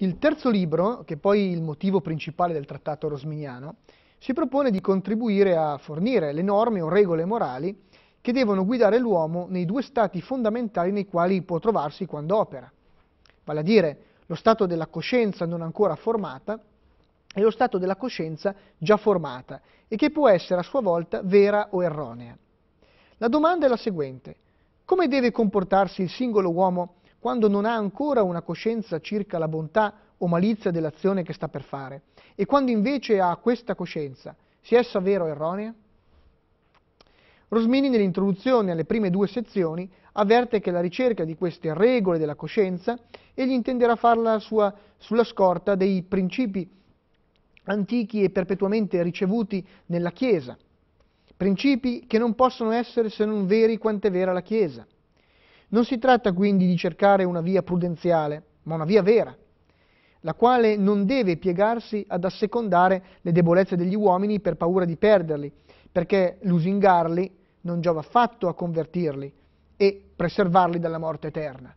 Il terzo libro, che è poi il motivo principale del trattato rosminiano, si propone di contribuire a fornire le norme o regole morali che devono guidare l'uomo nei due stati fondamentali nei quali può trovarsi quando opera, vale a dire lo stato della coscienza non ancora formata e lo stato della coscienza già formata e che può essere a sua volta vera o erronea. La domanda è la seguente, come deve comportarsi il singolo uomo quando non ha ancora una coscienza circa la bontà o malizia dell'azione che sta per fare, e quando invece ha questa coscienza, sia essa vera o erronea? Rosmini nell'introduzione alle prime due sezioni avverte che la ricerca di queste regole della coscienza egli intenderà farla sua, sulla scorta dei principi antichi e perpetuamente ricevuti nella Chiesa, principi che non possono essere se non veri quant'è vera la Chiesa. Non si tratta quindi di cercare una via prudenziale, ma una via vera, la quale non deve piegarsi ad assecondare le debolezze degli uomini per paura di perderli, perché lusingarli non giova affatto a convertirli e preservarli dalla morte eterna.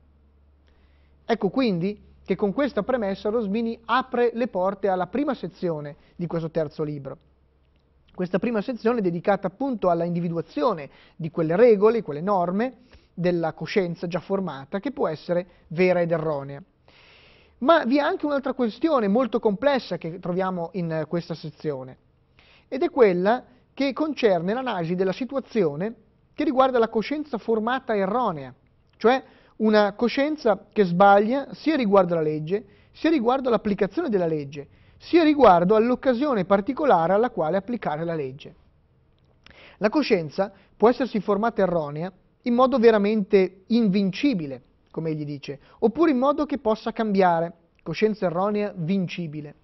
Ecco quindi che con questa premessa Rosmini apre le porte alla prima sezione di questo terzo libro. Questa prima sezione è dedicata appunto alla individuazione di quelle regole, quelle norme, della coscienza già formata, che può essere vera ed erronea. Ma vi è anche un'altra questione molto complessa che troviamo in eh, questa sezione, ed è quella che concerne l'analisi della situazione che riguarda la coscienza formata erronea, cioè una coscienza che sbaglia sia riguardo alla legge, sia riguardo all'applicazione della legge, sia riguardo all'occasione particolare alla quale applicare la legge. La coscienza può essersi formata erronea in modo veramente invincibile, come egli dice, oppure in modo che possa cambiare, coscienza erronea vincibile.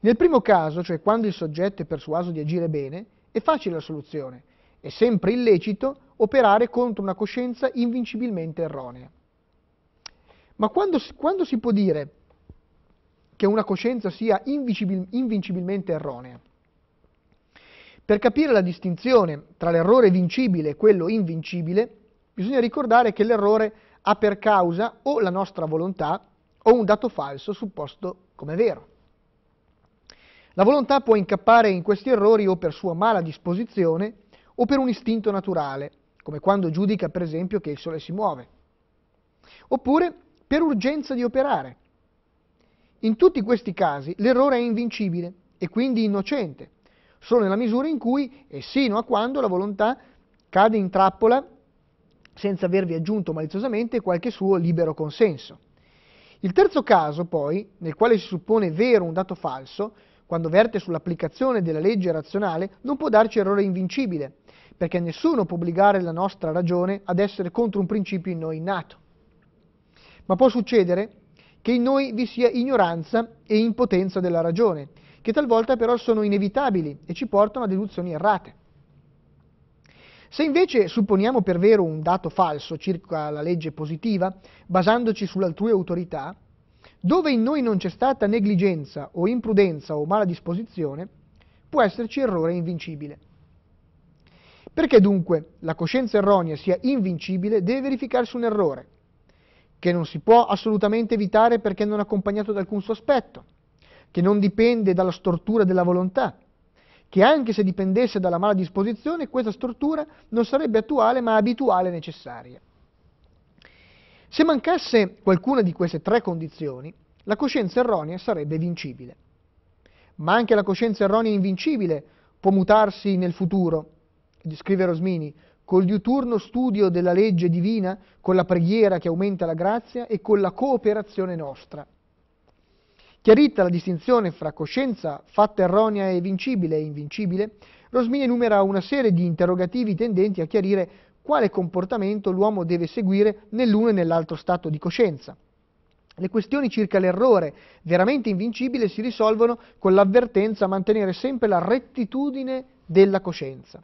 Nel primo caso, cioè quando il soggetto è persuaso di agire bene, è facile la soluzione, è sempre illecito operare contro una coscienza invincibilmente erronea. Ma quando, quando si può dire che una coscienza sia invincibil, invincibilmente erronea? Per capire la distinzione tra l'errore vincibile e quello invincibile, bisogna ricordare che l'errore ha per causa o la nostra volontà o un dato falso supposto come vero. La volontà può incappare in questi errori o per sua mala disposizione o per un istinto naturale, come quando giudica per esempio che il sole si muove, oppure per urgenza di operare. In tutti questi casi l'errore è invincibile e quindi innocente, solo nella misura in cui e sino a quando la volontà cade in trappola senza avervi aggiunto maliziosamente qualche suo libero consenso. Il terzo caso, poi, nel quale si suppone vero un dato falso, quando verte sull'applicazione della legge razionale, non può darci errore invincibile, perché nessuno può obbligare la nostra ragione ad essere contro un principio in noi innato. Ma può succedere che in noi vi sia ignoranza e impotenza della ragione, che talvolta però sono inevitabili e ci portano a deduzioni errate. Se invece supponiamo per vero un dato falso circa la legge positiva, basandoci sull'altrui autorità, dove in noi non c'è stata negligenza o imprudenza o mala disposizione, può esserci errore invincibile. Perché dunque la coscienza erronea sia invincibile deve verificarsi un errore, che non si può assolutamente evitare perché non accompagnato da alcun sospetto, che non dipende dalla stortura della volontà, che anche se dipendesse dalla mala disposizione, questa stortura non sarebbe attuale ma abituale e necessaria. Se mancasse qualcuna di queste tre condizioni, la coscienza erronea sarebbe vincibile. Ma anche la coscienza erronea invincibile può mutarsi nel futuro, scrive Rosmini, col diuturno studio della legge divina, con la preghiera che aumenta la grazia e con la cooperazione nostra. Chiarita la distinzione fra coscienza fatta erronea e vincibile e invincibile, Rosmini enumera una serie di interrogativi tendenti a chiarire quale comportamento l'uomo deve seguire nell'uno e nell'altro stato di coscienza. Le questioni circa l'errore veramente invincibile si risolvono con l'avvertenza a mantenere sempre la rettitudine della coscienza.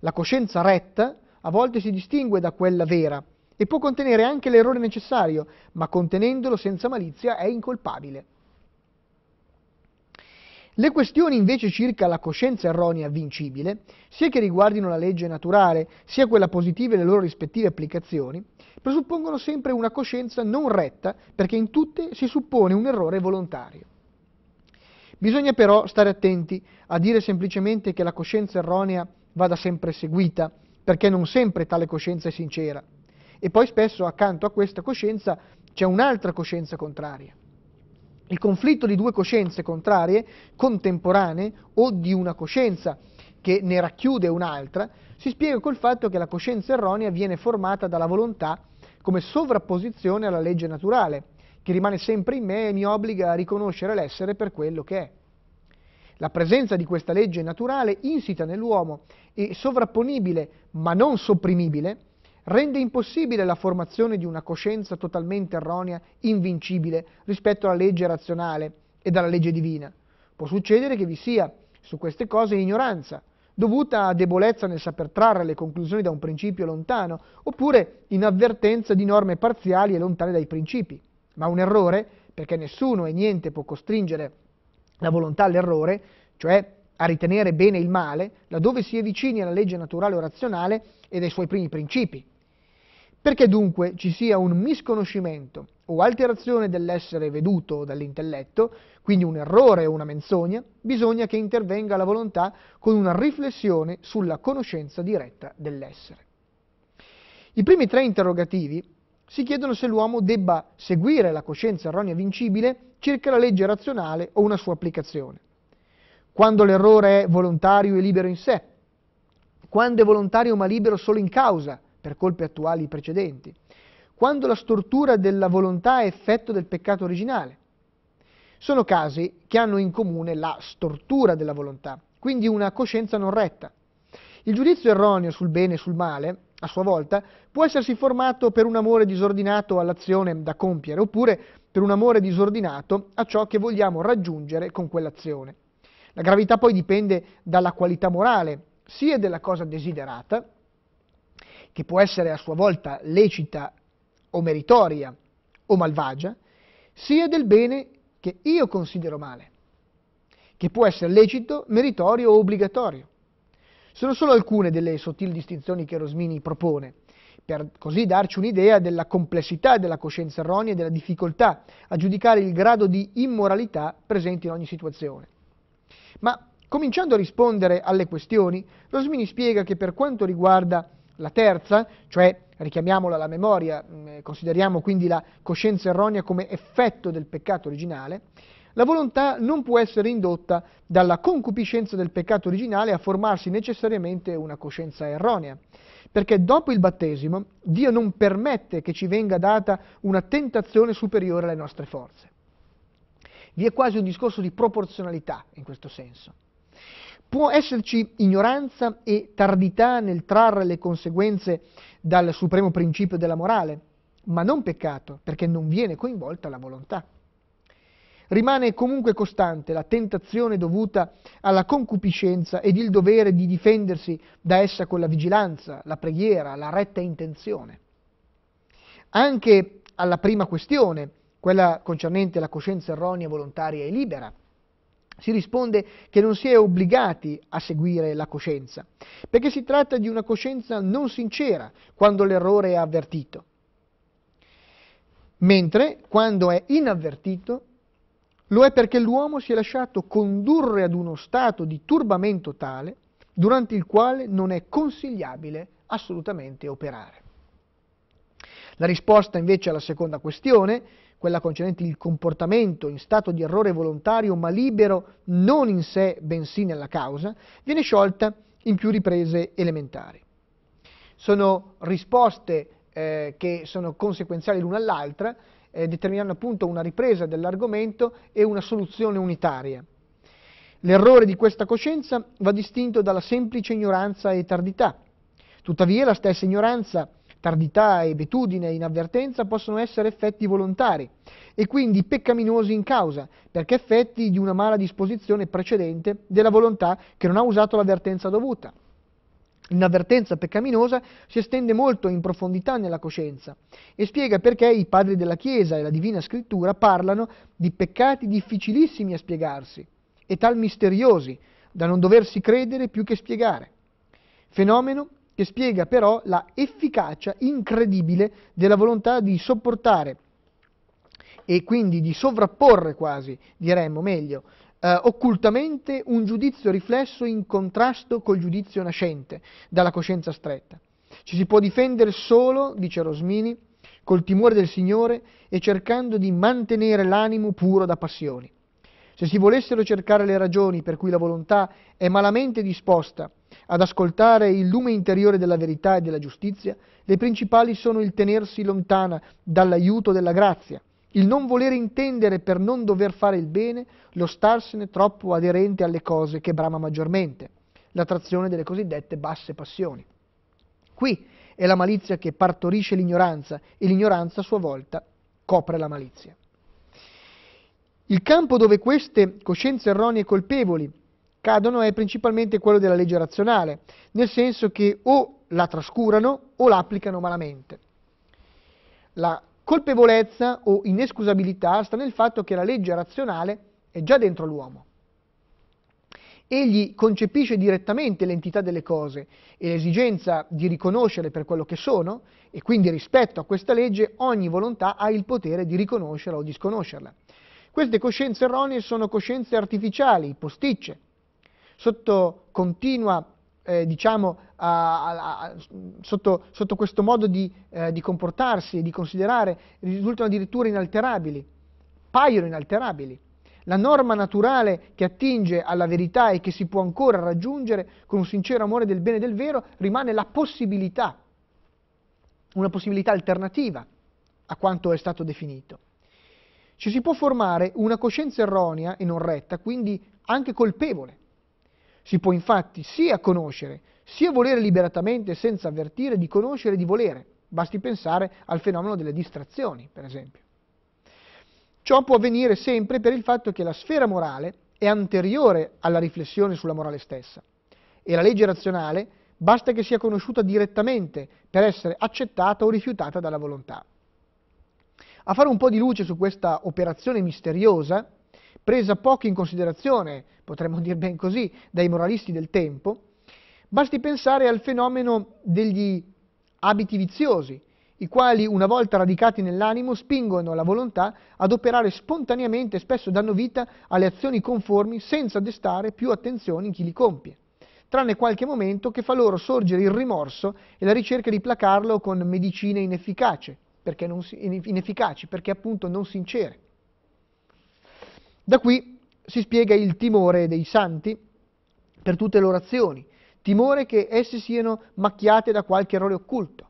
La coscienza retta a volte si distingue da quella vera e può contenere anche l'errore necessario, ma contenendolo senza malizia è incolpabile. Le questioni invece circa la coscienza erronea vincibile, sia che riguardino la legge naturale, sia quella positiva e le loro rispettive applicazioni, presuppongono sempre una coscienza non retta perché in tutte si suppone un errore volontario. Bisogna però stare attenti a dire semplicemente che la coscienza erronea vada sempre seguita, perché non sempre tale coscienza è sincera. E poi spesso accanto a questa coscienza c'è un'altra coscienza contraria. Il conflitto di due coscienze contrarie, contemporanee, o di una coscienza che ne racchiude un'altra, si spiega col fatto che la coscienza erronea viene formata dalla volontà come sovrapposizione alla legge naturale, che rimane sempre in me e mi obbliga a riconoscere l'essere per quello che è. La presenza di questa legge naturale insita nell'uomo e sovrapponibile, ma non sopprimibile, rende impossibile la formazione di una coscienza totalmente erronea, invincibile rispetto alla legge razionale e alla legge divina. Può succedere che vi sia su queste cose ignoranza, dovuta a debolezza nel saper trarre le conclusioni da un principio lontano, oppure inavvertenza di norme parziali e lontane dai principi. Ma un errore, perché nessuno e niente può costringere la volontà all'errore, cioè a ritenere bene il male, laddove si è vicini alla legge naturale o razionale e ai suoi primi principi. Perché dunque ci sia un misconoscimento o alterazione dell'essere veduto dall'intelletto, quindi un errore o una menzogna, bisogna che intervenga la volontà con una riflessione sulla conoscenza diretta dell'essere. I primi tre interrogativi si chiedono se l'uomo debba seguire la coscienza erronea vincibile circa la legge razionale o una sua applicazione. Quando l'errore è volontario e libero in sé, quando è volontario ma libero solo in causa, per colpe attuali precedenti, quando la stortura della volontà è effetto del peccato originale. Sono casi che hanno in comune la stortura della volontà, quindi una coscienza non retta. Il giudizio erroneo sul bene e sul male, a sua volta, può essersi formato per un amore disordinato all'azione da compiere, oppure per un amore disordinato a ciò che vogliamo raggiungere con quell'azione. La gravità poi dipende dalla qualità morale, sia della cosa desiderata, che può essere a sua volta lecita o meritoria o malvagia, sia del bene che io considero male, che può essere lecito, meritorio o obbligatorio. Sono solo alcune delle sottili distinzioni che Rosmini propone, per così darci un'idea della complessità della coscienza erronea e della difficoltà a giudicare il grado di immoralità presente in ogni situazione. Ma cominciando a rispondere alle questioni, Rosmini spiega che per quanto riguarda la terza, cioè richiamiamola alla memoria, mm, consideriamo quindi la coscienza erronea come effetto del peccato originale, la volontà non può essere indotta dalla concupiscenza del peccato originale a formarsi necessariamente una coscienza erronea, perché dopo il battesimo Dio non permette che ci venga data una tentazione superiore alle nostre forze. Vi è quasi un discorso di proporzionalità in questo senso. Può esserci ignoranza e tardità nel trarre le conseguenze dal supremo principio della morale, ma non peccato, perché non viene coinvolta la volontà. Rimane comunque costante la tentazione dovuta alla concupiscenza ed il dovere di difendersi da essa con la vigilanza, la preghiera, la retta intenzione. Anche alla prima questione, quella concernente la coscienza erronea, volontaria e libera, si risponde che non si è obbligati a seguire la coscienza, perché si tratta di una coscienza non sincera quando l'errore è avvertito, mentre quando è inavvertito lo è perché l'uomo si è lasciato condurre ad uno stato di turbamento tale durante il quale non è consigliabile assolutamente operare. La risposta invece alla seconda questione quella concernente il comportamento in stato di errore volontario ma libero non in sé bensì nella causa, viene sciolta in più riprese elementari. Sono risposte eh, che sono conseguenziali l'una all'altra, eh, determinando appunto una ripresa dell'argomento e una soluzione unitaria. L'errore di questa coscienza va distinto dalla semplice ignoranza e tardità. Tuttavia la stessa ignoranza Tardità e betudine e inavvertenza possono essere effetti volontari e quindi peccaminosi in causa, perché effetti di una mala disposizione precedente della volontà che non ha usato l'avvertenza dovuta. L'inavvertenza peccaminosa si estende molto in profondità nella coscienza e spiega perché i padri della Chiesa e la Divina Scrittura parlano di peccati difficilissimi a spiegarsi e tal misteriosi da non doversi credere più che spiegare. Fenomeno che spiega però la efficacia incredibile della volontà di sopportare e quindi di sovrapporre quasi, diremmo meglio, eh, occultamente un giudizio riflesso in contrasto col giudizio nascente dalla coscienza stretta. Ci si può difendere solo, dice Rosmini, col timore del Signore e cercando di mantenere l'animo puro da passioni. Se si volessero cercare le ragioni per cui la volontà è malamente disposta ad ascoltare il lume interiore della verità e della giustizia, le principali sono il tenersi lontana dall'aiuto della grazia, il non volere intendere per non dover fare il bene, lo starsene troppo aderente alle cose che brama maggiormente, l'attrazione delle cosiddette basse passioni. Qui è la malizia che partorisce l'ignoranza e l'ignoranza a sua volta copre la malizia. Il campo dove queste coscienze erronee e colpevoli accadono è principalmente quello della legge razionale, nel senso che o la trascurano o la applicano malamente. La colpevolezza o inescusabilità sta nel fatto che la legge razionale è già dentro l'uomo. Egli concepisce direttamente l'entità delle cose e l'esigenza di riconoscerle per quello che sono e quindi rispetto a questa legge ogni volontà ha il potere di riconoscerla o disconoscerla. Queste coscienze erronee sono coscienze artificiali, posticce, sotto continua eh, diciamo, a, a, a, sotto, sotto, questo modo di, eh, di comportarsi e di considerare, risultano addirittura inalterabili, paiono inalterabili. La norma naturale che attinge alla verità e che si può ancora raggiungere con un sincero amore del bene e del vero rimane la possibilità, una possibilità alternativa a quanto è stato definito. Ci si può formare una coscienza erronea e non retta, quindi anche colpevole, si può infatti sia conoscere, sia volere liberatamente senza avvertire di conoscere e di volere. Basti pensare al fenomeno delle distrazioni, per esempio. Ciò può avvenire sempre per il fatto che la sfera morale è anteriore alla riflessione sulla morale stessa e la legge razionale basta che sia conosciuta direttamente per essere accettata o rifiutata dalla volontà. A fare un po' di luce su questa operazione misteriosa presa poco in considerazione, potremmo dire ben così, dai moralisti del tempo, basti pensare al fenomeno degli abiti viziosi, i quali una volta radicati nell'animo spingono la volontà ad operare spontaneamente e spesso danno vita alle azioni conformi senza destare più attenzione in chi li compie, tranne qualche momento che fa loro sorgere il rimorso e la ricerca di placarlo con medicine inefficaci, perché, non, inefficaci, perché appunto non sincere. Da qui si spiega il timore dei santi per tutte le orazioni, timore che esse siano macchiate da qualche errore occulto.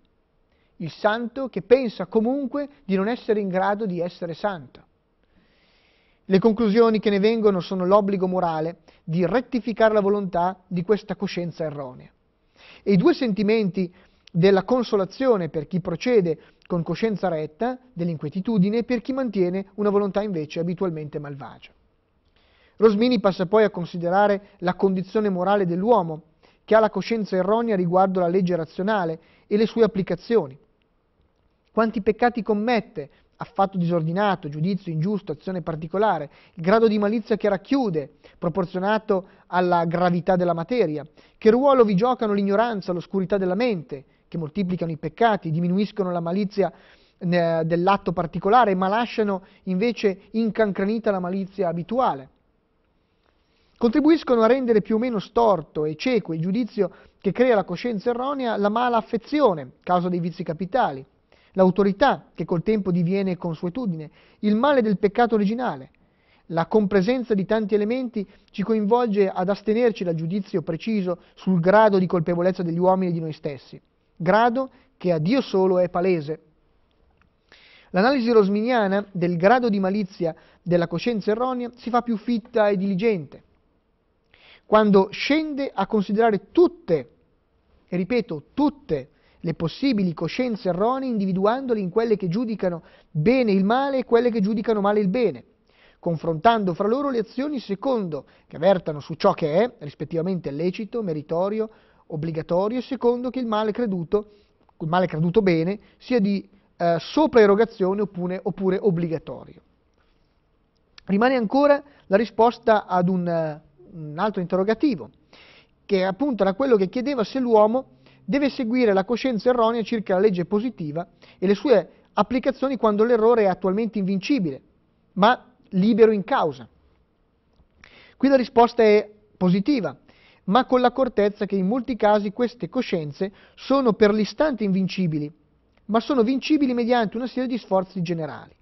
Il santo che pensa comunque di non essere in grado di essere santo. Le conclusioni che ne vengono sono l'obbligo morale di rettificare la volontà di questa coscienza erronea. E i due sentimenti della consolazione per chi procede con coscienza retta, dell'inquietudine per chi mantiene una volontà invece abitualmente malvagia. Rosmini passa poi a considerare la condizione morale dell'uomo, che ha la coscienza erronea riguardo la legge razionale e le sue applicazioni. Quanti peccati commette, affatto disordinato, giudizio ingiusto, azione particolare, il grado di malizia che racchiude, proporzionato alla gravità della materia, che ruolo vi giocano l'ignoranza, l'oscurità della mente, che moltiplicano i peccati, diminuiscono la malizia eh, dell'atto particolare, ma lasciano invece incancranita la malizia abituale. Contribuiscono a rendere più o meno storto e cieco il giudizio che crea la coscienza erronea, la mala affezione, causa dei vizi capitali, l'autorità che col tempo diviene consuetudine, il male del peccato originale, la compresenza di tanti elementi ci coinvolge ad astenerci dal giudizio preciso sul grado di colpevolezza degli uomini e di noi stessi grado che a Dio solo è palese. L'analisi rosminiana del grado di malizia della coscienza erronea si fa più fitta e diligente, quando scende a considerare tutte, e ripeto, tutte le possibili coscienze erronee, individuandole in quelle che giudicano bene il male e quelle che giudicano male il bene, confrontando fra loro le azioni secondo che vertano su ciò che è, rispettivamente lecito, meritorio, obbligatorio, secondo che il male creduto, il male creduto bene, sia di eh, sopraerogazione oppure, oppure, obbligatorio. Rimane ancora la risposta ad un, un altro interrogativo, che appunto era quello che chiedeva se l'uomo deve seguire la coscienza erronea circa la legge positiva e le sue applicazioni quando l'errore è attualmente invincibile, ma libero in causa. Qui la risposta è positiva, ma con l'accortezza che in molti casi queste coscienze sono per l'istante invincibili, ma sono vincibili mediante una serie di sforzi generali.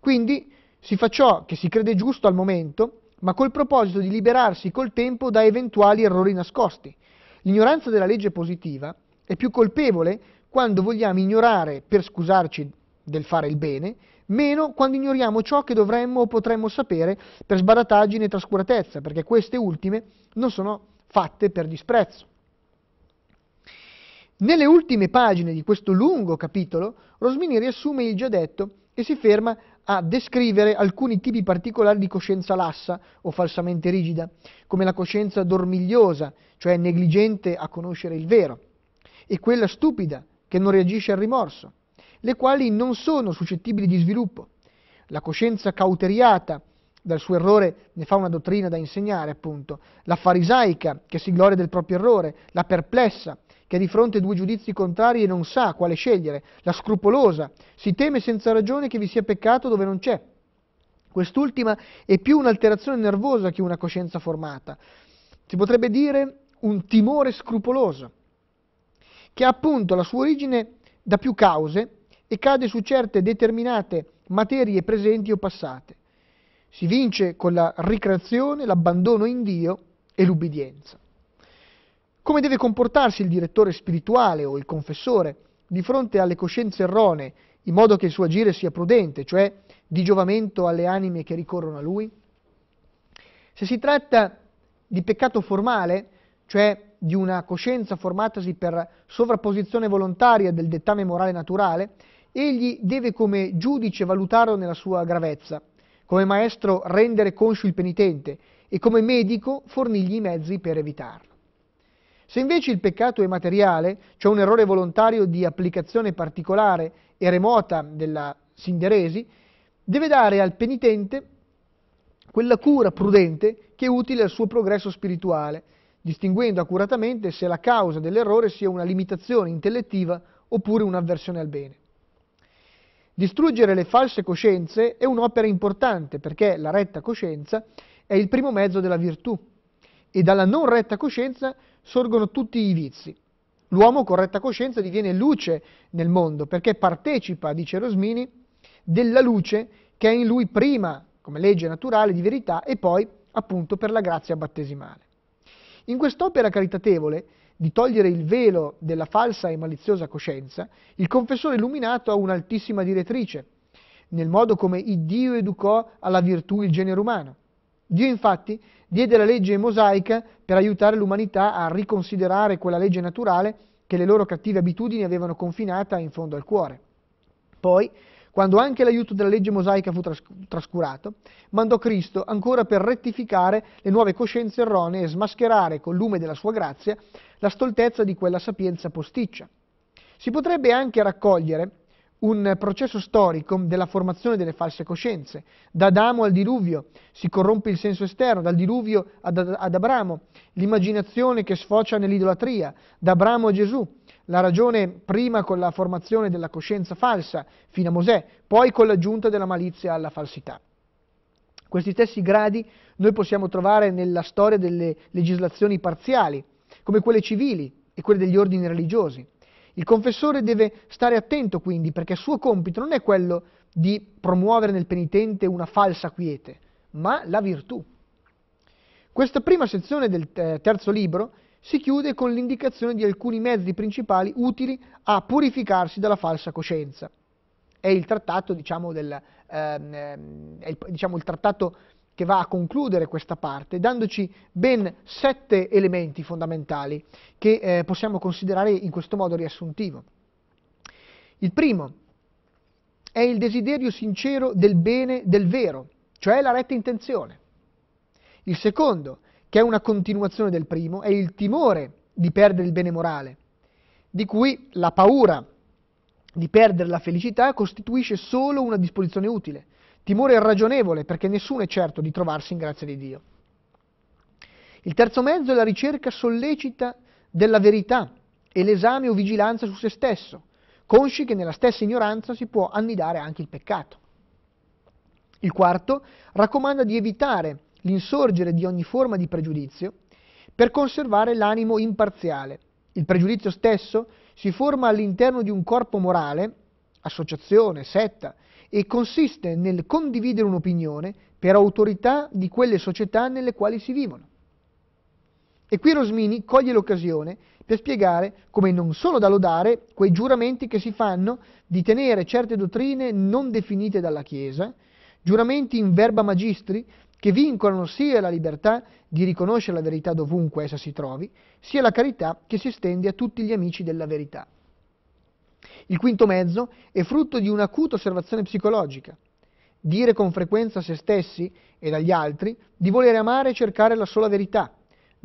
Quindi si fa ciò che si crede giusto al momento, ma col proposito di liberarsi col tempo da eventuali errori nascosti. L'ignoranza della legge positiva è più colpevole quando vogliamo ignorare per scusarci del fare il bene, meno quando ignoriamo ciò che dovremmo o potremmo sapere per sbarataggine e trascuratezza, perché queste ultime non sono fatte per disprezzo. Nelle ultime pagine di questo lungo capitolo, Rosmini riassume il già detto e si ferma a descrivere alcuni tipi particolari di coscienza lassa o falsamente rigida, come la coscienza dormigliosa, cioè negligente a conoscere il vero, e quella stupida, che non reagisce al rimorso, le quali non sono suscettibili di sviluppo, la coscienza cauteriata, dal suo errore ne fa una dottrina da insegnare, appunto, la farisaica che si gloria del proprio errore, la perplessa che è di fronte a due giudizi contrari e non sa quale scegliere, la scrupolosa, si teme senza ragione che vi sia peccato dove non c'è. Quest'ultima è più un'alterazione nervosa che una coscienza formata. Si potrebbe dire un timore scrupoloso, che ha appunto la sua origine da più cause e cade su certe determinate materie presenti o passate. Si vince con la ricreazione, l'abbandono in Dio e l'ubbidienza. Come deve comportarsi il direttore spirituale o il confessore di fronte alle coscienze erronee, in modo che il suo agire sia prudente, cioè di giovamento alle anime che ricorrono a lui? Se si tratta di peccato formale, cioè di una coscienza formatasi per sovrapposizione volontaria del dettame morale naturale, egli deve come giudice valutarlo nella sua gravezza come maestro rendere conscio il penitente e come medico fornirgli i mezzi per evitarlo. Se invece il peccato è materiale, cioè un errore volontario di applicazione particolare e remota della sinderesi, deve dare al penitente quella cura prudente che è utile al suo progresso spirituale, distinguendo accuratamente se la causa dell'errore sia una limitazione intellettiva oppure un'avversione al bene. Distruggere le false coscienze è un'opera importante perché la retta coscienza è il primo mezzo della virtù e dalla non retta coscienza sorgono tutti i vizi. L'uomo con retta coscienza diviene luce nel mondo perché partecipa, dice Rosmini, della luce che è in lui prima come legge naturale di verità e poi appunto per la grazia battesimale. In quest'opera caritatevole di togliere il velo della falsa e maliziosa coscienza, il confessore illuminato ha un'altissima direttrice, nel modo come Dio educò alla virtù il genere umano. Dio infatti diede la legge mosaica per aiutare l'umanità a riconsiderare quella legge naturale che le loro cattive abitudini avevano confinata in fondo al cuore. Poi, quando anche l'aiuto della legge mosaica fu trascurato, mandò Cristo ancora per rettificare le nuove coscienze erronee e smascherare col lume della sua grazia la stoltezza di quella sapienza posticcia. Si potrebbe anche raccogliere un processo storico della formazione delle false coscienze. Da Adamo al diluvio si corrompe il senso esterno, dal diluvio ad, ad Abramo, l'immaginazione che sfocia nell'idolatria, da Abramo a Gesù, la ragione prima con la formazione della coscienza falsa fino a Mosè, poi con l'aggiunta della malizia alla falsità. Questi stessi gradi noi possiamo trovare nella storia delle legislazioni parziali, come quelle civili e quelle degli ordini religiosi. Il confessore deve stare attento quindi perché il suo compito non è quello di promuovere nel penitente una falsa quiete, ma la virtù. Questa prima sezione del eh, terzo libro si chiude con l'indicazione di alcuni mezzi principali utili a purificarsi dalla falsa coscienza. È il trattato, diciamo, del, ehm, il, diciamo, il trattato che va a concludere questa parte, dandoci ben sette elementi fondamentali che eh, possiamo considerare in questo modo riassuntivo. Il primo è il desiderio sincero del bene, del vero, cioè la retta intenzione. Il secondo che è una continuazione del primo, è il timore di perdere il bene morale, di cui la paura di perdere la felicità costituisce solo una disposizione utile, timore ragionevole perché nessuno è certo di trovarsi in grazia di Dio. Il terzo mezzo è la ricerca sollecita della verità e l'esame o vigilanza su se stesso, consci che nella stessa ignoranza si può annidare anche il peccato. Il quarto raccomanda di evitare l'insorgere di ogni forma di pregiudizio, per conservare l'animo imparziale. Il pregiudizio stesso si forma all'interno di un corpo morale, associazione, setta, e consiste nel condividere un'opinione per autorità di quelle società nelle quali si vivono. E qui Rosmini coglie l'occasione per spiegare come non solo da lodare quei giuramenti che si fanno di tenere certe dottrine non definite dalla Chiesa, giuramenti in verba magistri che vincolano sia la libertà di riconoscere la verità dovunque essa si trovi, sia la carità che si estende a tutti gli amici della verità. Il quinto mezzo è frutto di un'acuta osservazione psicologica. Dire con frequenza a se stessi e agli altri di volere amare e cercare la sola verità,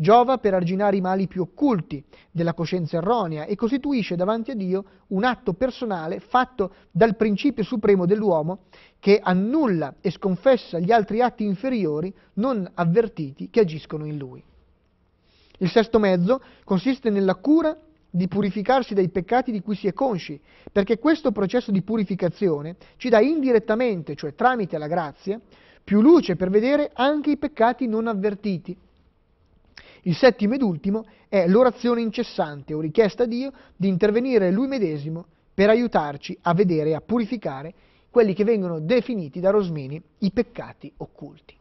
Giova per arginare i mali più occulti della coscienza erronea e costituisce davanti a Dio un atto personale fatto dal principio supremo dell'uomo che annulla e sconfessa gli altri atti inferiori non avvertiti che agiscono in lui. Il sesto mezzo consiste nella cura di purificarsi dai peccati di cui si è consci, perché questo processo di purificazione ci dà indirettamente, cioè tramite la grazia, più luce per vedere anche i peccati non avvertiti il settimo ed ultimo è l'orazione incessante o richiesta a Dio di intervenire Lui medesimo per aiutarci a vedere e a purificare quelli che vengono definiti da Rosmini i peccati occulti.